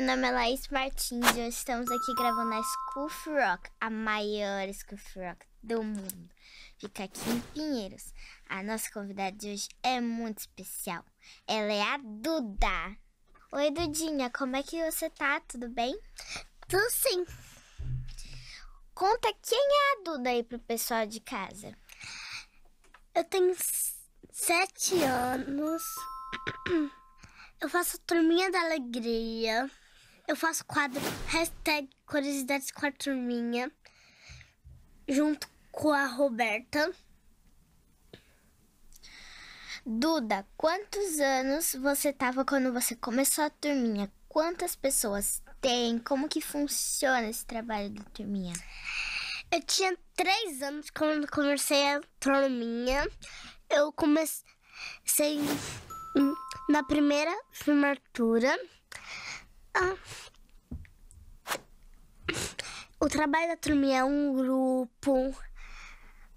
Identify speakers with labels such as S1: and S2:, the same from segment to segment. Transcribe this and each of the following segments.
S1: Meu nome é Laís Martins e hoje estamos aqui gravando a Scoof Rock, a maior Scoof Rock do mundo. Fica aqui em Pinheiros. A nossa convidada de hoje é muito especial. Ela é a Duda. Oi, Dudinha, como é que você tá? Tudo bem? Tudo sim. Conta quem é a Duda aí pro pessoal de casa. Eu tenho sete anos. Eu faço turminha da alegria. Eu faço quadro hashtag curiosidades com a turminha, junto com a Roberta. Duda, quantos anos você estava quando você começou a turminha? Quantas pessoas tem? Como que funciona esse trabalho da turminha? Eu tinha três anos quando comecei a turminha. Eu comecei na primeira formatura. Ah. O trabalho da turminha é um grupo,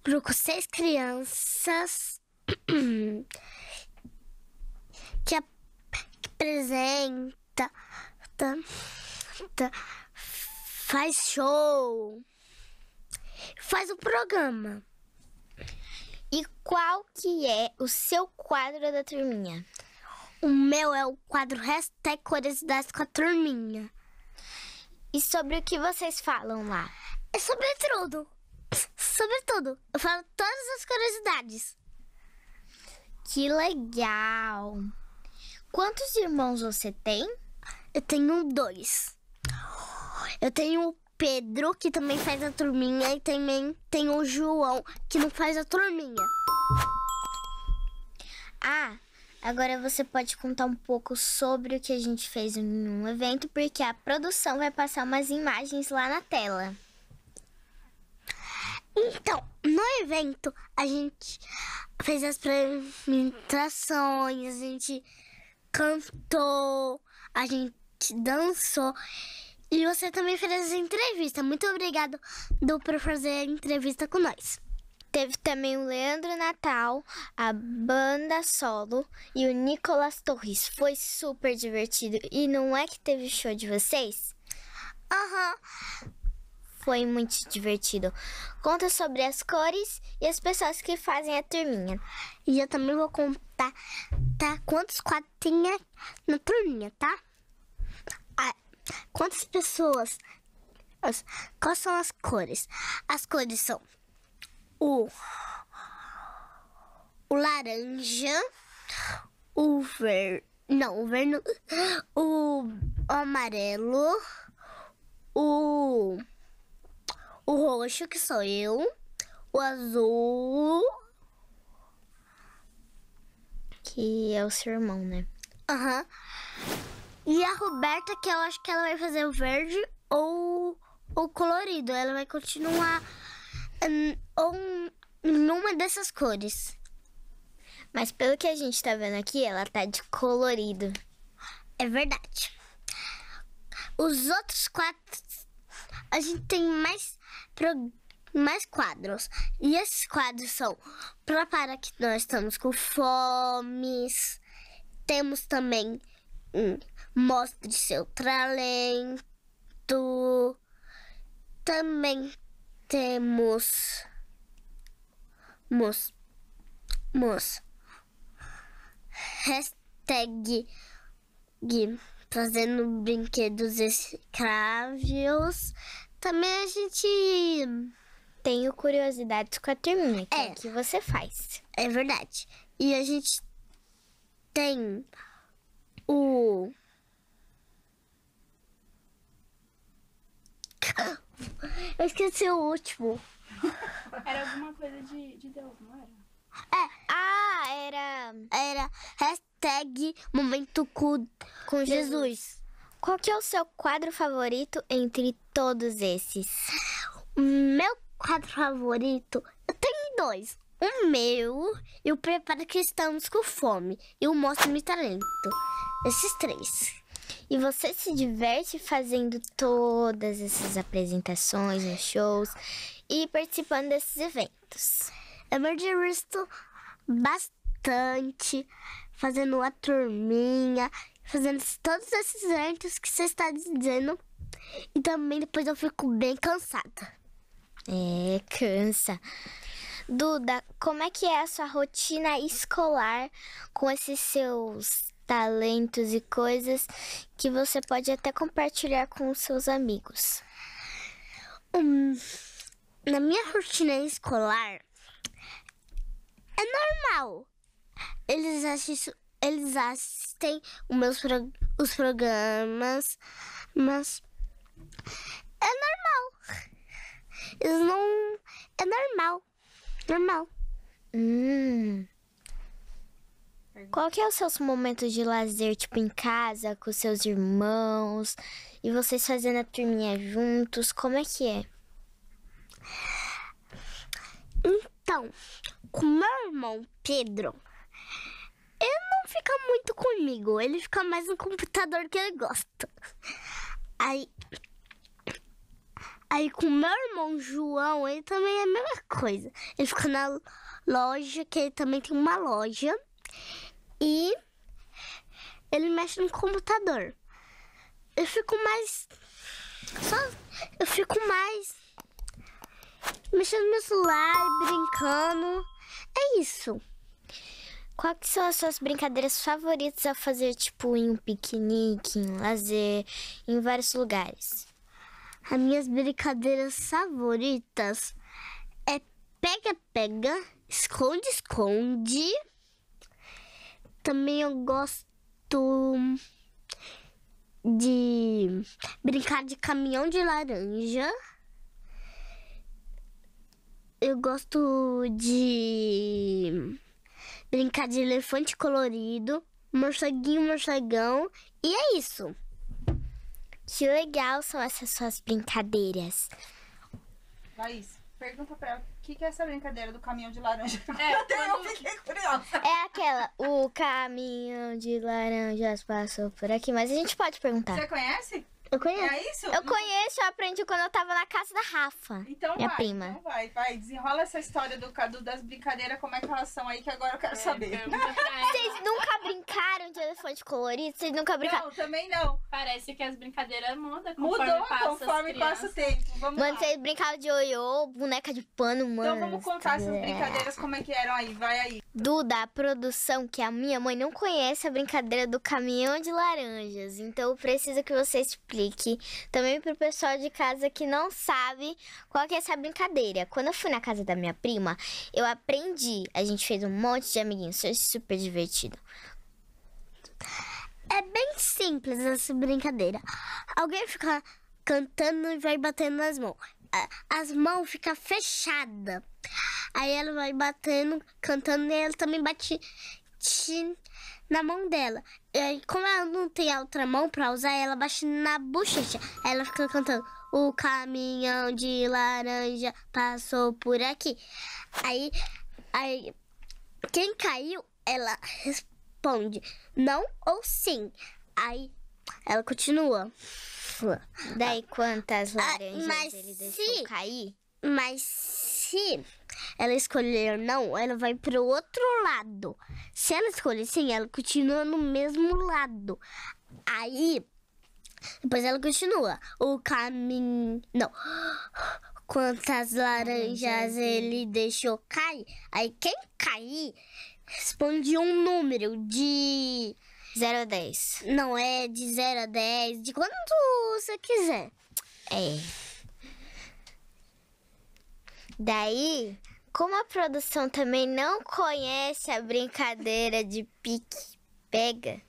S1: grupo com seis crianças que apresenta, tá, tá, faz show, faz o um programa. E qual que é o seu quadro da turminha? O meu é o quadro Hashtag Curiosidades com a Turminha. E sobre o que vocês falam lá? É sobre tudo. Sobre tudo. Eu falo todas as curiosidades. Que legal. Quantos irmãos você tem? Eu tenho dois. Eu tenho o Pedro, que também faz a turminha, e também tem o João, que não faz a turminha. Ah, Agora você pode contar um pouco sobre o que a gente fez em um evento, porque a produção vai passar umas imagens lá na tela. Então, no evento, a gente fez as apresentações, a gente cantou, a gente dançou. E você também fez as entrevistas. Muito obrigado, por fazer a entrevista com nós. Teve também o Leandro Natal, a banda solo e o Nicolas Torres. Foi super divertido. E não é que teve show de vocês? Aham. Uhum. Foi muito divertido. Conta sobre as cores e as pessoas que fazem a turminha. E eu também vou contar tá, quantos quadros tem na turminha, tá? quantas pessoas? Quais são as cores? As cores são o, o laranja, o ver Não, o vermelho O, o amarelo, o, o roxo, que sou eu, o azul, que é o seu irmão, né? Aham. Uhum. E a Roberta, que eu acho que ela vai fazer o verde ou o colorido. Ela vai continuar Hum, ou numa dessas cores. Mas pelo que a gente tá vendo aqui, ela tá de colorido. É verdade. Os outros quatro. A gente tem mais, pro, mais quadros. E esses quadros são para para que nós estamos com fomes. Temos também um, mostre seu talento. Também temos mos, mos, hashtag fazendo brinquedos escravos. Também a gente. Tenho curiosidades com a turminha. Que é, é que você faz. É verdade. E a gente tem o. Ah! Eu esqueci o último. Era alguma coisa de, de Deus, não era? É, ah, era. Era hashtag momento com Jesus. Jesus. Qual que é o seu quadro favorito entre todos esses? Meu quadro favorito, eu tenho dois. O meu e o Prepara que estamos com fome. E o Mostra-me Talento. Esses três. E você se diverte fazendo todas essas apresentações, nos shows e participando desses eventos? Eu me divirto bastante fazendo uma turminha, fazendo todos esses eventos que você está dizendo. E também depois eu fico bem cansada. É, cansa. Duda, como é que é a sua rotina escolar com esses seus talentos e coisas que você pode até compartilhar com os seus amigos. na minha rotina escolar, é normal. Eles assistem, eles assistem os meus pro, os programas, mas é normal. Eles não. É normal. Normal. Hum pergunta. Qual que é os seus momentos de lazer, tipo em casa, com seus irmãos, e vocês fazendo a turminha juntos? Como é que é? Então, com meu irmão Pedro, ele não fica muito comigo, ele fica mais no computador que ele gosta. Aí Aí com meu irmão João, ele também é a mesma coisa. Ele fica na loja, que ele também tem uma loja e ele mexe no computador. Eu fico mais. Só, eu fico mais mexendo no meu celular, brincando. É isso. Quais são as suas brincadeiras favoritas a fazer, tipo, em um piquenique, em lazer, em vários lugares? As minhas brincadeiras favoritas é pega-pega, esconde-esconde. Também eu gosto de brincar de caminhão de laranja. Eu gosto de brincar de elefante colorido, morceguinho, morcegão, e é isso. Que legal são essas suas brincadeiras. Laís, pergunta pra ela o que, que é essa brincadeira do caminhão de laranja? É, quando... eu fiquei curiosa. É aquela, o caminhão de laranjas passou por aqui, mas a gente pode perguntar. Você conhece? Eu conheço. É isso? Eu conheço, eu aprendi quando eu tava na casa da Rafa. Então minha vai, prima. Então vai, vai. Desenrola essa história do Cadu das brincadeiras, como é que elas são aí, que agora eu quero é, saber. Vocês nunca brincaram elefantes colorido, vocês nunca brincaram. Não, também não. Parece que as brincadeiras mudam conforme Mudou passa conforme passa o tempo. Vamos mano, lá. vocês brincavam de oiô, boneca de pano, mano. Então vamos contar essas brincadeiras como é que eram aí, vai aí. Duda, a produção que a minha mãe não conhece a brincadeira do caminhão de laranjas, então preciso que você explique também pro pessoal de casa que não sabe qual que é essa brincadeira. Quando eu fui na casa da minha prima, eu aprendi. A gente fez um monte de amiguinhos, foi super divertido. É bem simples essa brincadeira. Alguém fica cantando e vai batendo nas mãos. As mãos ficam fechadas. Aí ela vai batendo, cantando, e ela também bate na mão dela. E aí, como ela não tem a outra mão pra usar, ela bate na bochecha. Aí ela fica cantando: O caminhão de laranja passou por aqui. Aí, aí quem caiu, ela responde responde não ou sim. Aí ela continua. Daí quantas ah, laranjas ah, ele deixou se, cair? Mas se ela escolher não, ela vai pro outro lado. Se ela escolher sim, ela continua no mesmo lado. Aí depois ela continua. O caminho. Não. Quantas laranjas ele deixou cair? Aí quem cair responde um número de 0 a 10. Não é de 0 a 10, de quanto você quiser. É. Daí, como a produção também não conhece a brincadeira de pique pega,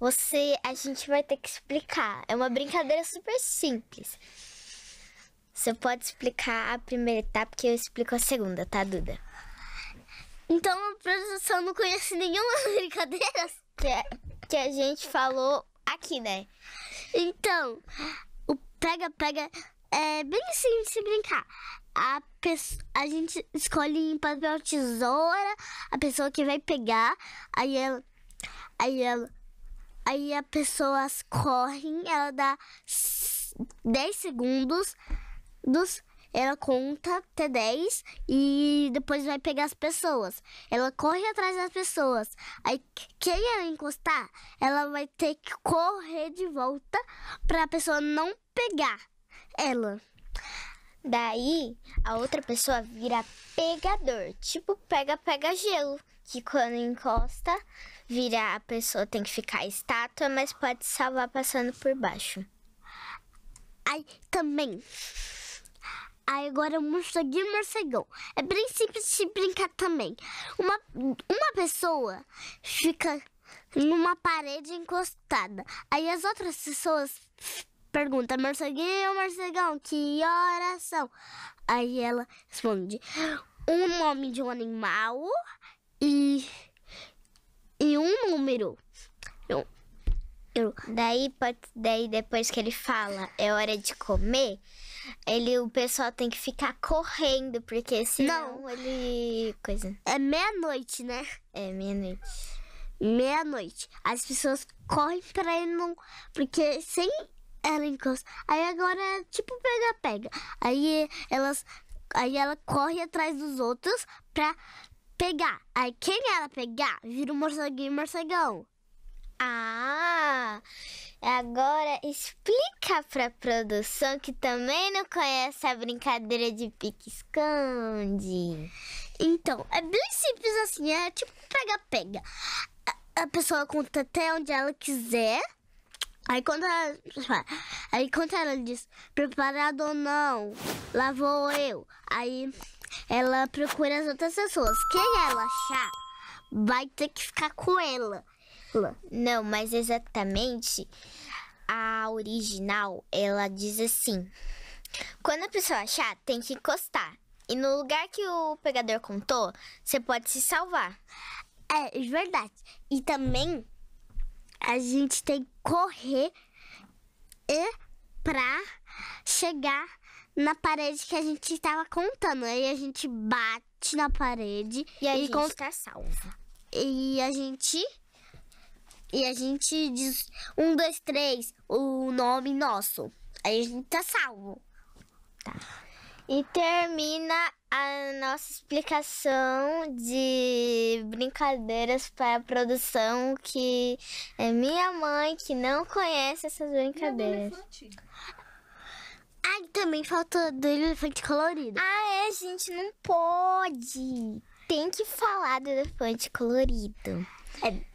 S1: você a gente vai ter que explicar. É uma brincadeira super simples. Você pode explicar a primeira etapa que eu explico a segunda, tá, Duda? Então, a produção não conhece nenhuma brincadeira que, é, que a gente falou aqui, né? Então, o pega-pega é bem assim de se brincar. A, a gente escolhe em papel tesoura a pessoa que vai pegar, aí ela. Aí ela. Aí as pessoas correm, ela dá 10 segundos dos ela conta até 10 e depois vai pegar as pessoas. Ela corre atrás das pessoas. Aí quem ela encostar, ela vai ter que correr de volta para a pessoa não pegar ela. Daí a outra pessoa vira pegador, tipo pega pega gelo, que quando encosta, vira a pessoa tem que ficar estátua, mas pode salvar passando por baixo. Aí também Aí agora morceguinho e morcegão. É bem simples de brincar também. Uma, uma pessoa fica numa parede encostada. Aí as outras pessoas perguntam, morceguinho, morcegão, que horas são? Aí ela responde, um nome de um animal e, e um número. Eu, eu. Daí, daí depois que ele fala, é hora de comer ele o pessoal tem que ficar correndo, porque senão não. ele. coisa. É meia-noite, né? É, meia-noite. Meia-noite. As pessoas correm pra ele não. Porque sem ela encosta. Aí agora é tipo pega-pega. Aí elas. Aí ela corre atrás dos outros pra pegar. Aí quem ela pegar vira um morceguinho morcegão. Ah! Agora explica para produção que também não conhece a brincadeira de pique-esconde. Então, é bem simples assim, é tipo pega-pega. A, a pessoa conta até onde ela quiser. Aí quando ela, aí quando ela diz preparado ou não, lá vou eu. Aí ela procura as outras pessoas. Quem ela achar vai ter que ficar com ela. Não, mas exatamente a original, ela diz assim: Quando a pessoa achar, tem que encostar. E no lugar que o pegador contou, você pode se salvar. É verdade. E também a gente tem que correr e pra chegar na parede que a gente estava contando. Aí a gente bate na parede e a gente está salvo. E a gente e a gente diz um, dois, três, o nome nosso. Aí a gente tá salvo. Tá. E termina a nossa explicação de brincadeiras para a produção que é minha mãe que não conhece essas brincadeiras. Ah, também faltou do elefante colorido. Ah, é, gente, não pode. Tem que falar do elefante colorido. É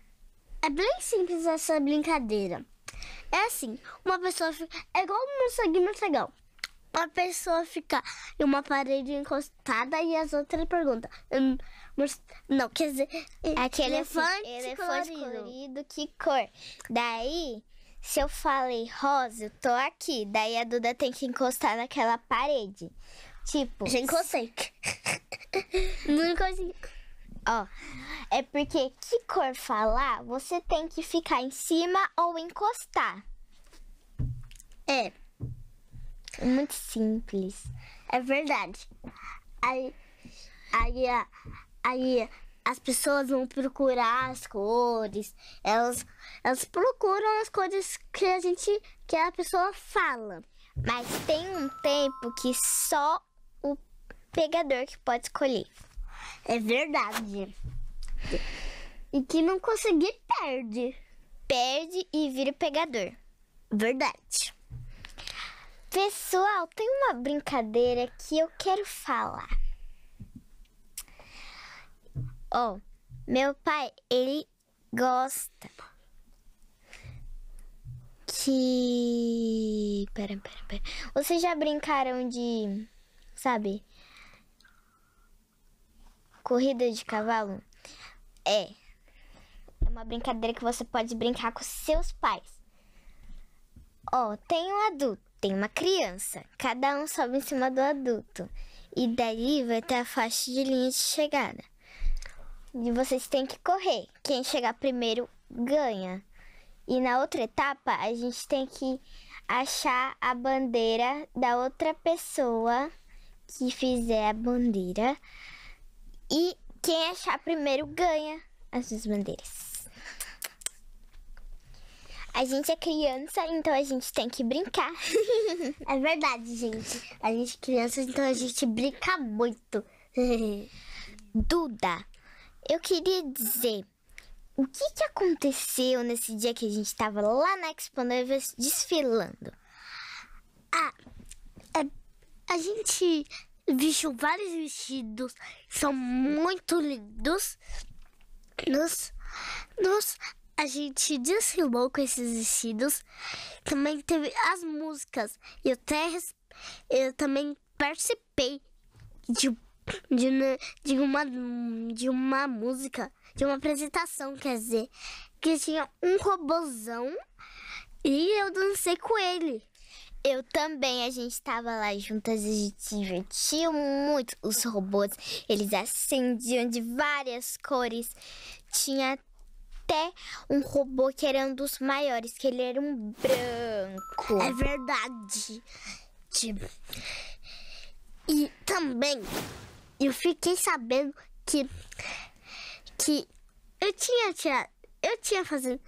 S1: é bem simples essa brincadeira. É assim, uma pessoa fica. É igual um morceguinho morcegão. Uma pessoa fica em uma parede encostada e as outras perguntam. Hum, não, quer dizer. Aquele é elefante, elefante é colorido. colorido, que cor? Daí, se eu falei rosa, eu tô aqui. Daí a Duda tem que encostar naquela parede. Tipo. Já encostei. não encostei. Ó, oh, é porque que cor falar, você tem que ficar em cima ou encostar. É. Muito simples. É verdade. Aí, aí, aí as pessoas vão procurar as cores. Elas, elas procuram as cores que a gente, que a pessoa fala. Mas tem um tempo que só o pegador que pode escolher. É verdade. E quem não conseguir, perde. Perde e vira pegador. Verdade. Pessoal, tem uma brincadeira que eu quero falar. Ó, oh, meu pai, ele gosta que. Pera, pera, pera. Vocês já brincaram de. Sabe? Corrida de cavalo é. é uma brincadeira que você pode brincar com seus pais. Ó, oh, tem um adulto, tem uma criança. Cada um sobe em cima do adulto. E daí vai ter a faixa de linha de chegada. E vocês têm que correr. Quem chegar primeiro ganha. E na outra etapa, a gente tem que achar a bandeira da outra pessoa que fizer a bandeira. E quem achar primeiro ganha as duas bandeiras. A gente é criança, então a gente tem que brincar. é verdade, gente. A gente é criança, então a gente brinca muito. Duda, eu queria dizer o que, que aconteceu nesse dia que a gente estava lá na Expo Noivas desfilando? Ah, é, a gente vestiu vários vestidos, são muito lindos. Nos, nos, a gente desfilou com esses vestidos. Também teve as músicas. Eu até eu também participei de, de, de, uma, de uma música, de uma apresentação, quer dizer, que tinha um robozão e eu dancei com ele. Eu também, a gente estava lá juntas e a gente divertiu muito. Os robôs, eles acendiam de várias cores. Tinha até um robô que era um dos maiores, que ele era um branco. É verdade. Tipo. E também eu fiquei sabendo que que eu tinha tirado, eu tinha fazendo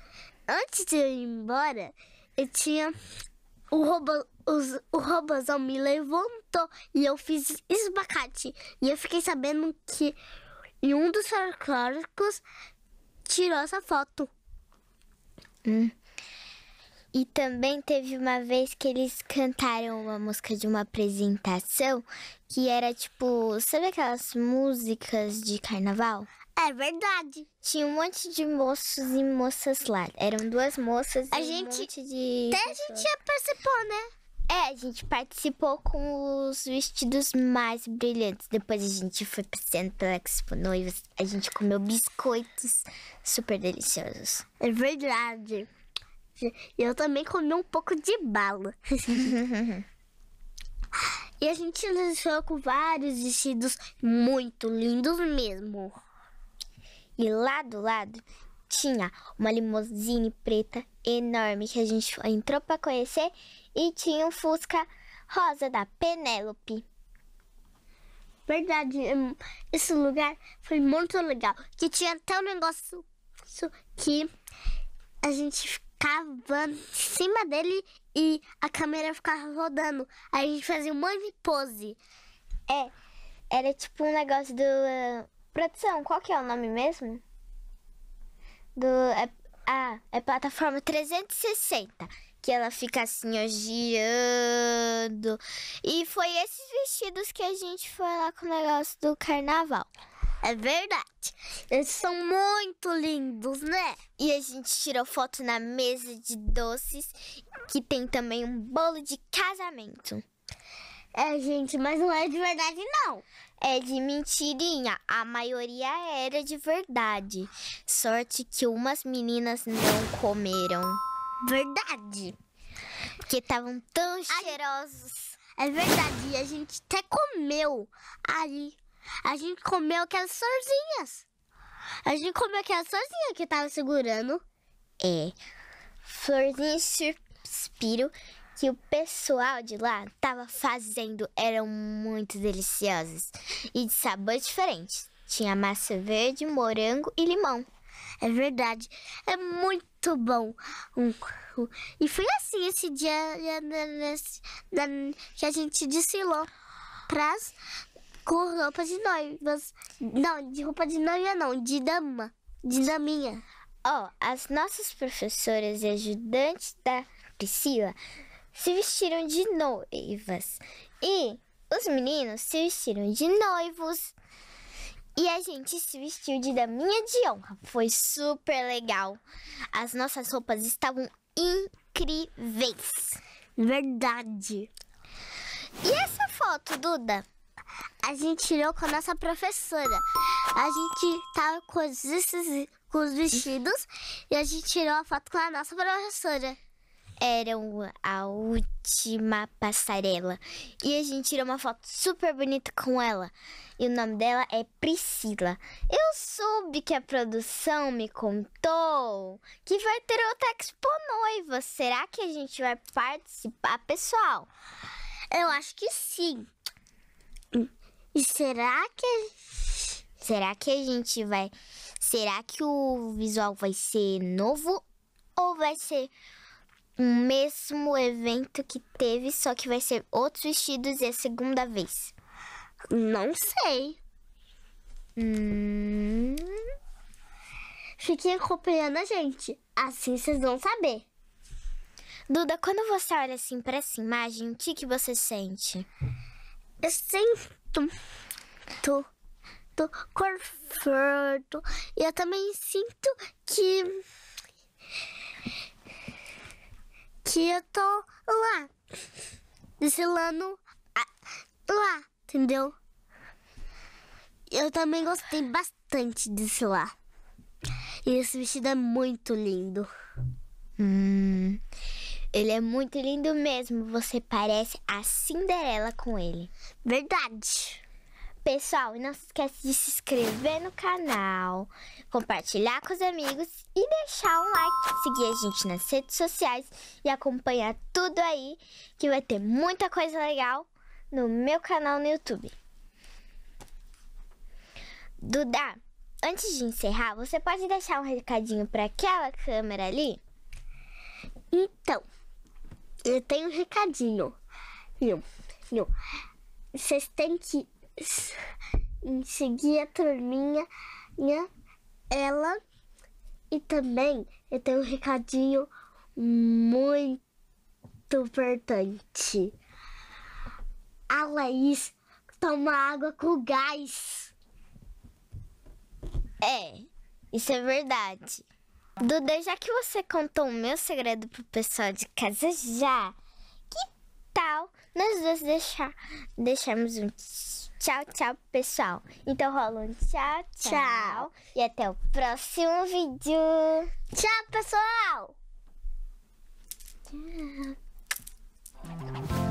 S1: antes de eu ir embora, eu tinha o, rouba, os, o robozão me levantou e eu fiz esbacate. E eu fiquei sabendo que e um dos folclóricos tirou essa foto. Hum. E também teve uma vez que eles cantaram uma música de uma apresentação que era tipo, sabe aquelas músicas de carnaval? É verdade. Tinha um monte de moços e moças lá. Eram duas moças a e gente, um monte de. Até pessoas. a gente participou, né? É, a gente participou com os vestidos mais brilhantes. Depois a gente foi passeando pela Expo Noivas. A gente comeu biscoitos super deliciosos. É verdade. E Eu também comi um pouco de bala. e a gente deixou com vários vestidos muito lindos mesmo. E lá do lado tinha uma limusine preta enorme que a gente entrou para conhecer e tinha um Fusca rosa da Penélope. Verdade, hum, esse lugar foi muito legal. Que tinha até um negócio que a gente ficava em cima dele e a câmera ficava rodando. Aí a gente fazia um monte de pose. É, era tipo um negócio do Produção, qual que é o nome mesmo? Do... É, ah, é plataforma 360. Que ela fica assim, ó, girando. E foi esses vestidos que a gente foi lá com o negócio do carnaval. É verdade. Eles são muito lindos, né? E a gente tirou foto na mesa de doces, que tem também um bolo de casamento. É, gente, mas não é de verdade, não. É de mentirinha. A maioria era de verdade. Sorte que umas meninas não comeram. Verdade. Porque estavam tão cheirosos. É verdade. E a gente até comeu ali. A gente comeu aquelas florzinhas. A gente comeu aquela florzinha que tava segurando. É. Florzinha Suspiro que o pessoal de lá tava fazendo eram muito deliciosas e de sabores diferentes. Tinha massa verde, morango e limão. É verdade, é muito bom. E foi assim esse dia que a gente desfilou pras, com roupas de noivas. Não, de roupa de noiva não, de dama, de daminha. Ó, oh, as nossas professoras e ajudantes da Priscila se vestiram de noivas. E os meninos se vestiram de noivos. E a gente se vestiu de daminha de honra. Foi super legal. As nossas roupas estavam incríveis. Verdade. E essa foto, Duda? A gente tirou com a nossa professora. A gente tava tá com os, com os vestidos e a gente tirou a foto com a nossa professora eram a última passarela. E a gente tirou uma foto super bonita com ela. E o nome dela é Priscila. Eu soube que a produção me contou que vai ter outra Expo Noiva. Será que a gente vai participar, pessoal? Eu acho que sim. E será que será que a gente vai será que o visual vai ser novo ou vai ser o mesmo evento que teve, só que vai ser outros vestidos e é a segunda vez? Não sei. Hum... Fiquem acompanhando a gente, assim vocês vão saber. Duda, quando você olha assim para essa imagem, o que, que você sente? Eu sinto tô, tô conforto. E eu também sinto que tô lá. Desfilando lá, entendeu? Eu também gostei bastante desse lá. E esse vestido é muito lindo. Hum, ele é muito lindo mesmo. Você parece a Cinderela com ele. Verdade. Pessoal, não se esquece de se inscrever no canal, compartilhar com os amigos e deixar um like, seguir a gente nas redes sociais e acompanhar tudo aí, que vai ter muita coisa legal no meu canal no YouTube. Duda, antes de encerrar, você pode deixar um recadinho para aquela câmera ali? Então, eu tenho um recadinho. Vocês têm que seguir a turminha, né, ela e também eu tenho um recadinho muito importante. A Laís toma água com gás. É, isso é verdade. Duda, já que você contou o meu segredo pro pessoal de casa já, que tal nós dois deixar, deixarmos um Tchau, tchau, pessoal. Então rola um tchau, tchau, tchau. E até o próximo vídeo. Tchau, pessoal. Tchau.